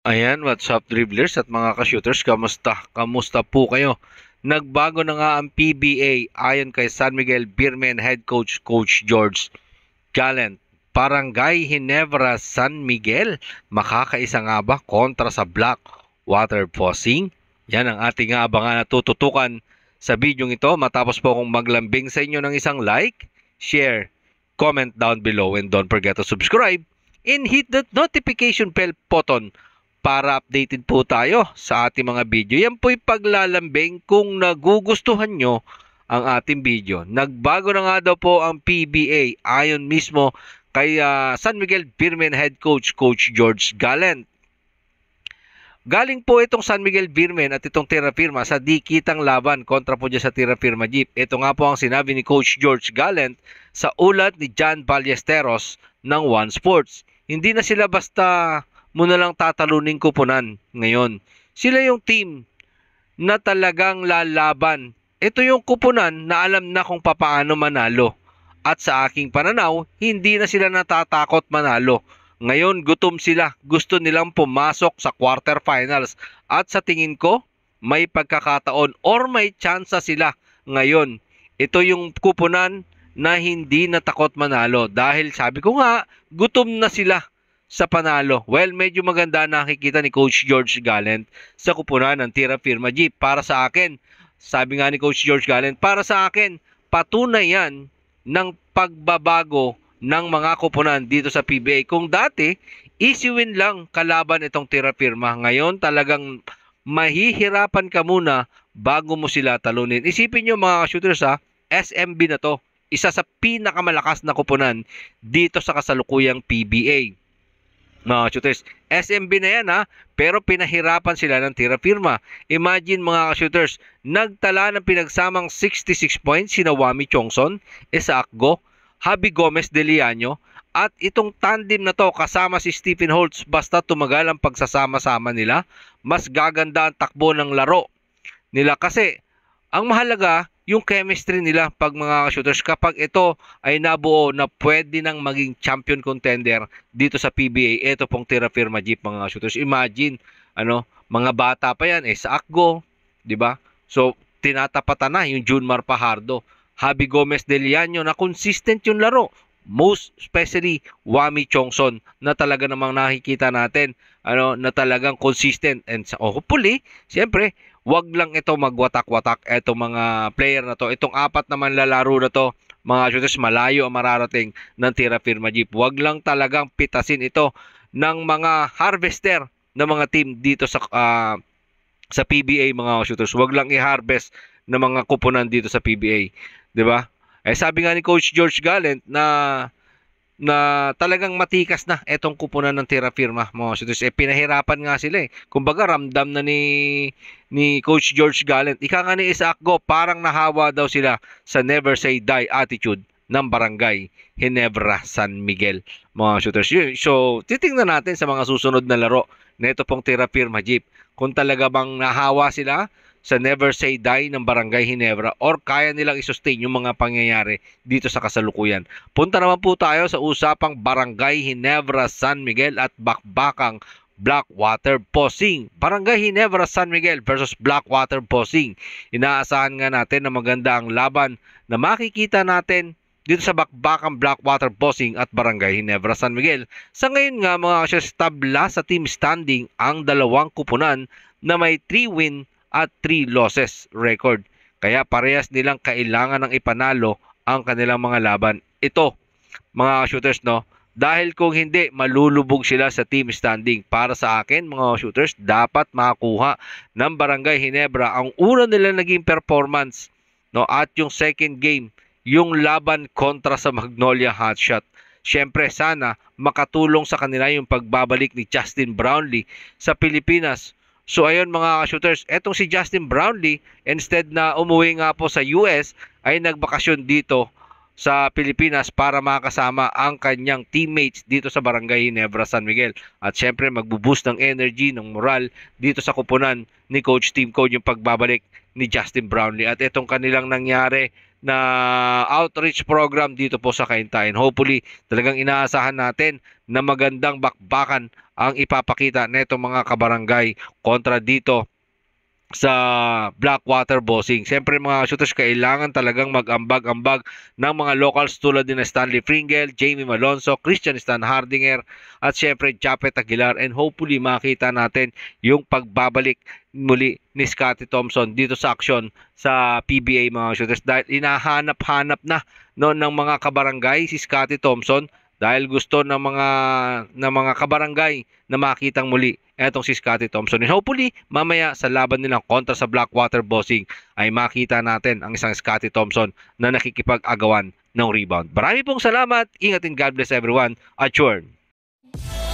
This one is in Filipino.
Ayan, what's up dribblers at mga ka-shooters, kamusta? Kamusta po kayo? Nagbago na nga ang PBA ayon kay San Miguel Birmen head coach Coach George Gallant. Barangay Hinebra San Miguel, makakaisa nga ba kontra sa Black Water Fossing? Yan ang ating abangan na tututukan sa video ito. Matapos po akong maglambing sa inyo ng isang like, share, comment down below and don't forget to subscribe and hit that notification bell button para updated po tayo sa ating mga video. Yan po'y paglalambing kung nagugustuhan nyo ang ating video. Nagbago na nga daw po ang PBA ayon mismo kay uh, San Miguel Birmen head coach, Coach George Gallant. Galing po itong San Miguel Birmen at itong Terra Firma sa dikitang laban kontra po dyan sa Terra Firma Jeep. Ito nga po ang sinabi ni Coach George Gallant sa ulat ni John Ballesteros ng One Sports. Hindi na sila basta muna lang tatalunin kupunan ngayon. Sila yung team na talagang lalaban. Ito yung kuponan na alam na kung papaano manalo. At sa aking pananaw, hindi na sila natatakot manalo. Ngayon, gutom sila. Gusto nilang pumasok sa quarterfinals. At sa tingin ko, may pagkakataon or may tsansa sila ngayon. Ito yung kuponan na hindi natakot manalo dahil sabi ko nga, gutom na sila sa panalo. Well, medyo maganda nakikita ni Coach George Gallant sa kupunan ng Tira Firma Jeep. Para sa akin, sabi nga ni Coach George Gallant, para sa akin, patunay yan ng pagbabago ng mga kupunan dito sa PBA. Kung dati, easy win lang kalaban itong Tira Firma. Ngayon, talagang mahihirapan ka muna bago mo sila talunin. Isipin nyo mga shooters ha, SMB na to. Isa sa pinakamalakas na kupunan dito sa kasalukuyang PBA mga shooters. SMB na yan ha, pero pinahirapan sila ng tira firma. Imagine mga shooters, nagtala ng pinagsamang 66 points si Nawami Chongson, Isaac Go, Javi Gomez de Liano, at itong tandem na to kasama si Stephen Holtz basta tumagal ang pagsasama-sama nila, mas gaganda ang takbo ng laro nila kasi ang mahalaga yung chemistry nila pag mga shooters kapag ito ay nabuo na pwede nang maging champion contender dito sa PBA ito pong Terra firma jeep mga shooters imagine ano mga bata pa yan eh sa Akgo di ba so tinatapatan na yung Junmar Pajardo Javi Gomez de Liano na consistent yung laro most especially Wami Chongson na talaga namang nakikita natin ano na talagang consistent and sa hopefully siyempre wag lang ito magwatak-watak eto mga player na to. Itong apat naman lalaro na to, mga shooters malayo ang mararating ng Tira Firma Jeep. Wag lang talagang pitasin ito ng mga harvester ng mga team dito sa uh, sa PBA mga shooters. Wag lang i-harvest ng mga kuponan dito sa PBA, 'di ba? Eh sabi nga ni Coach George Gallant na na talagang matikas na etong kuponan ng tira firma mo. So, eh, pinahirapan nga sila eh. Kumbaga, ramdam na ni, ni Coach George Gallant. Ika nga ni Isaac Go, parang nahawa daw sila sa never say die attitude ng barangay Ginebra San Miguel mga shooters. So, titingnan natin sa mga susunod na laro na ito pong tira firma jeep kung talaga bang nahawa sila sa Never Say Die ng Barangay Hinebra or kaya nilang isustain yung mga pangyayari dito sa kasalukuyan. Punta naman po tayo sa usapang Barangay Hinebra San Miguel at Bakbakang Blackwater Posing. Barangay Hinebra San Miguel versus Blackwater Posing. Inaasahan nga natin na maganda ang laban na makikita natin dito sa bakbakang Blackwater Posing at Barangay Hinebra San Miguel. Sa ngayon nga mga kasyos, tabla sa team standing ang dalawang kupunan na may 3 win at 3 losses record. Kaya parehas nilang kailangan ng ipanalo ang kanilang mga laban. Ito, mga shooters, no? Dahil kung hindi, malulubog sila sa team standing. Para sa akin, mga shooters, dapat makakuha ng Barangay Hinebra ang una nila naging performance no? at yung second game, yung laban kontra sa Magnolia Hotshot. Siyempre sana makatulong sa kanila yung pagbabalik ni Justin Brownlee sa Pilipinas So ayun mga shooters etong si Justin Brownlee, instead na umuwi nga po sa US, ay nagbakasyon dito sa Pilipinas para makasama ang kanyang teammates dito sa Barangay Nebra San Miguel. At syempre magbuboost ng energy, ng moral dito sa kupunan ni Coach Team Code yung pagbabalik ni Justin Brownlee. At etong kanilang nangyari na outreach program dito po sa Kaintain. Hopefully, talagang inaasahan natin na magandang bakbakan ang ipapakita neto mga kabarangay kontra dito sa Blackwater Bossing. Siyempre mga shooters, kailangan talagang mag-ambag-ambag ng mga locals tulad din na Stanley Fringle, Jamie Malonzo, Christian Stan Hardinger at siyempre Japet Aguilar and hopefully makita natin yung pagbabalik muli ni Scotty Thompson dito sa action sa PBA mga shooters dahil inahanap-hanap na no, ng mga kabarangay si Scotty Thompson dahil gusto ng mga ng mga kabarangay na makitang muli etong si Scotty Thompson. And hopefully, mamaya sa laban nila kontra sa Blackwater Bossing ay makita natin ang isang Scotty Thompson na nakikipag-agawan ng rebound. Marami pong salamat. Ingatin God bless everyone. At Adjourn.